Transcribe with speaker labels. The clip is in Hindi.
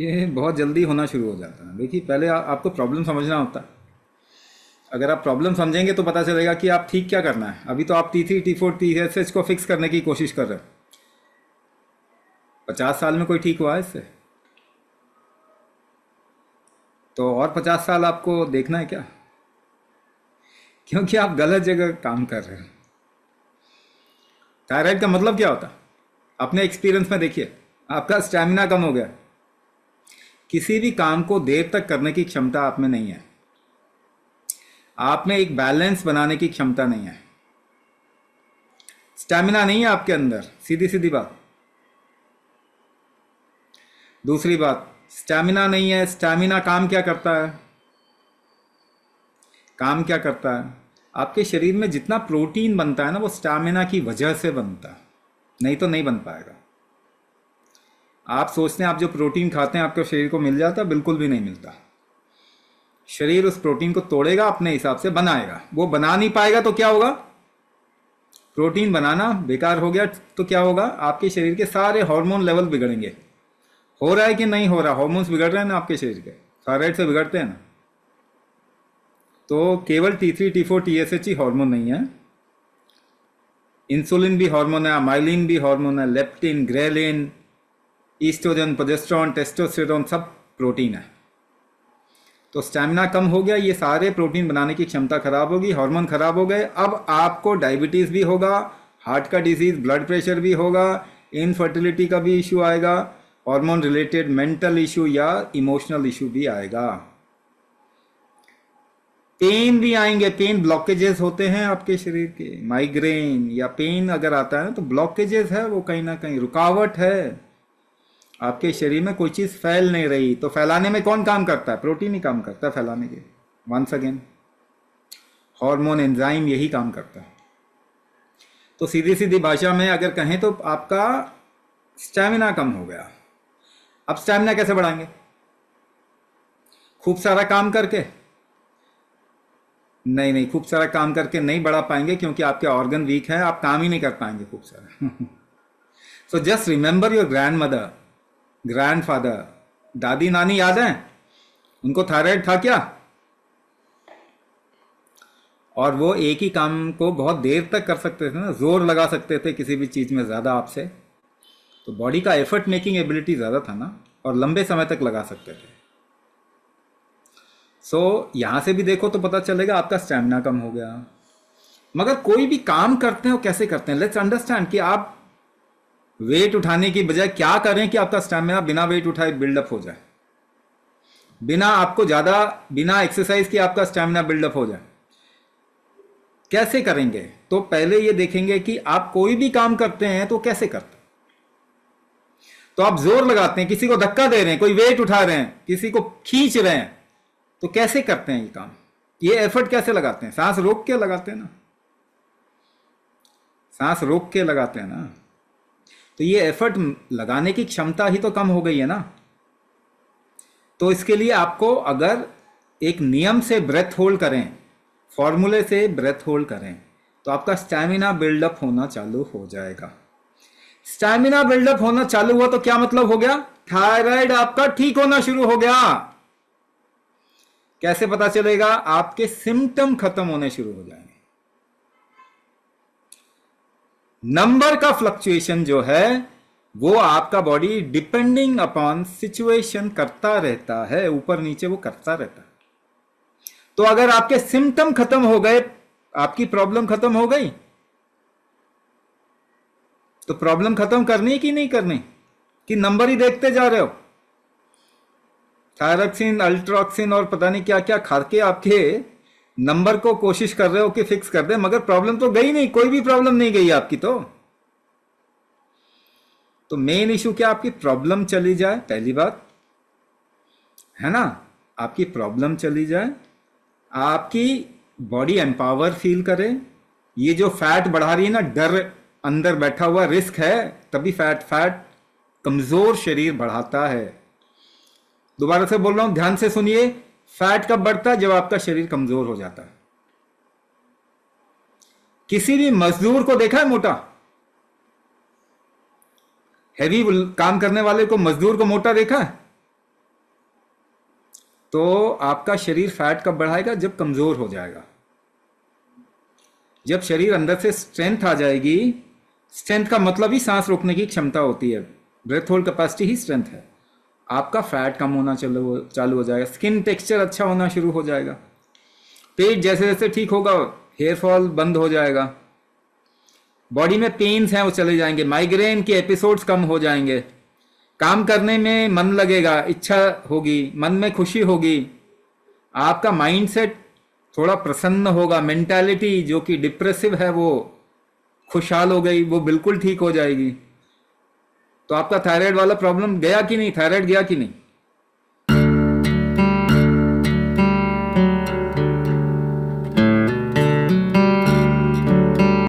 Speaker 1: ये बहुत जल्दी होना शुरू हो जाता है देखिए पहले आ, आपको प्रॉब्लम समझना होता है अगर आप प्रॉब्लम समझेंगे तो पता चलेगा कि आप ठीक क्या करना है अभी तो आप T three T four T S H को फिक्स करने की कोशिश कर रहे हैं पचास साल में कोई ठीक हुआ है इससे तो और पचास साल आपको देखना है क्या क्योंकि आप गलत जगह काम कर रहे हो थायराइड का मतलब क्या होता अपने एक्सपीरियंस में देखिए आपका स्टैमिना कम हो गया किसी भी काम को देर तक करने की क्षमता आप में नहीं है आप में एक बैलेंस बनाने की क्षमता नहीं है स्टेमिना नहीं है आपके अंदर सीधी सीधी बात दूसरी बात स्टैमिना नहीं है स्टेमिना काम क्या करता है काम क्या करता है आपके शरीर में जितना प्रोटीन बनता है ना वो स्टैमिना की वजह से बनता है नहीं तो नहीं बन पाएगा आप सोचते हैं आप जो प्रोटीन खाते हैं आपके शरीर को मिल जाता है बिल्कुल भी नहीं मिलता शरीर उस प्रोटीन को तोड़ेगा अपने हिसाब से बनाएगा वो बना नहीं पाएगा तो क्या होगा प्रोटीन बनाना बेकार हो गया तो क्या होगा आपके शरीर के सारे हार्मोन लेवल बिगड़ेंगे हो रहा है कि नहीं हो रहा हार्मोन्स बिगड़ रहे हैं ना आपके शरीर के थायराइड से बिगड़ते हैं ना तो केवल T three T four T S H ही हॉर्मोन नहीं है इंसुलिन भी हार्मोन है माइलिन भी हार्मोन है leptin ghrelin estrogen progesterone testosterone सब प्रोटीन है तो स्टेमिना कम हो गया ये सारे प्रोटीन बनाने की क्षमता खराब होगी हार्मोन खराब हो गए अब आपको डायबिटीज़ भी होगा हार्ट का डिजीज़ ब्लड प्रेशर भी होगा इनफर्टिलिटी का भी इशू आएगा हार्मोन रिलेटेड मेंटल इशू या इमोशनल इशू भी आएगा पेन भी आएंगे पेन ब्लॉकेजेस होते हैं आपके शरीर के माइग्रेन या पेन अगर आता है ना तो ब्लॉकेजेस है वो कहीं ना कहीं रुकावट है आपके शरीर में कोई चीज़ फैल नहीं रही तो फैलाने में कौन काम करता है प्रोटीन ही काम करता है फैलाने के वंस अगेन हार्मोन एंजाइम यही काम करता है तो सीधी सीधी भाषा में अगर कहें तो आपका स्टेमिना कम हो गया अब स्टेमिना कैसे बढ़ाएंगे खूब सारा काम करके नहीं नहीं खूब सारा काम करके नहीं बढ़ा पाएंगे क्योंकि आपके ऑर्गन वीक है आप काम ही नहीं कर पाएंगे खूब सारा so just remember your grandmother grandfather दादी नानी याद हैं उनको थायराइड था क्या और वो एक ही काम को बहुत देर तक कर सकते थे ना जोर लगा सकते थे किसी भी चीज़ में ज़्यादा आपसे तो बॉडी का एफर्ट मेकिंग एबिलिटी ज़्यादा था ना और लंबे समय तक लगा सकते थे सो so, यहां से भी देखो तो पता चलेगा आपका स्टेमिना कम हो गया मगर कोई भी काम करते हो कैसे करते हैं लेट्स अंडरस्टैंड कि आप वेट उठाने की बजाय क्या करें कि आपका स्टेमिना बिना वेट उठाए बिल्डअप हो जाए बिना आपको ज़्यादा बिना एक्सरसाइज के आपका स्टेमिना बिल्डअप हो जाए कैसे करेंगे तो पहले ये देखेंगे कि आप कोई भी काम करते हैं तो कैसे करते हैं तो आप जोर लगाते हैं किसी को धक्का दे रहे हैं कोई वेट उठा रहे हैं किसी को खींच रहे हैं तो कैसे करते हैं ये काम ये एफर्ट कैसे लगाते हैं सांस रोक के लगाते हैं ना सांस रोक के लगाते हैं ना तो ये एफर्ट लगाने की क्षमता ही तो कम हो गई है ना तो इसके लिए आपको अगर एक नियम से ब्रेथ होल्ड करें फॉर्मूले से ब्रेथ होल्ड करें तो आपका स्टैमिना बिल्डअप होना चालू हो जाएगा स्टैमिना बिल्डअप होना चालू हुआ तो क्या मतलब हो गया थायराइड आपका ठीक होना शुरू हो गया कैसे पता चलेगा आपके सिम्टम खत्म होने शुरू हो जाएंगे नंबर का फ्लक्चुएशन जो है वो आपका बॉडी डिपेंडिंग अपॉन सिचुएशन करता रहता है ऊपर नीचे वो करता रहता है तो अगर आपके सिम्टम खत्म हो गए आपकी प्रॉब्लम खत्म हो गई तो प्रॉब्लम खत्म करनी कि नहीं करनी कि नंबर ही देखते जा रहे हो थायरक्सिन अल्ट्रॉक्सिन और पता नहीं क्या क्या खा के आपके नंबर को कोशिश कर रहे हो कि फिक्स कर दे मगर प्रॉब्लम तो गई नहीं कोई भी प्रॉब्लम नहीं गई आपकी तो तो मेन इशू क्या आपकी प्रॉब्लम चली जाए पहली बात है ना आपकी प्रॉब्लम चली जाए आपकी बॉडी एम्पावर फील करे ये जो फैट बढ़ा रही है ना डर अंदर बैठा हुआ रिस्क है तभी फैट फैट कमज़ोर शरीर बढ़ाता है दोबारा से बोल रहा हूं ध्यान से सुनिए फैट कब बढ़ता है जब आपका शरीर कमजोर हो जाता है किसी भी मजदूर को देखा है मोटा हैवी काम करने वाले को मजदूर को मोटा देखा है तो आपका शरीर फैट कब बढ़ाएगा जब कमजोर हो जाएगा जब शरीर अंदर से स्ट्रेंथ आ जाएगी स्ट्रेंथ का मतलब ही सांस रोकने की क्षमता होती है ब्रेथ होल्ड कैपेसिटी ही स्ट्रेंथ है आपका फैट कम होना चलो चालू हो जाएगा स्किन टेक्सचर अच्छा होना शुरू हो जाएगा पेट जैसे जैसे ठीक होगा हेयर फॉल बंद हो जाएगा बॉडी में पेन्स हैं वो चले जाएंगे माइग्रेन के एपिसोड्स कम हो जाएंगे काम करने में मन लगेगा इच्छा होगी मन में खुशी होगी आपका माइंडसेट थोड़ा प्रसन्न होगा मेंटालिटी जो कि डिप्रेसिव है वो खुशहाल हो गई वो बिल्कुल ठीक हो जाएगी तो आपका थायराइड वाला प्रॉब्लम गया कि नहीं थायराइड गया कि नहीं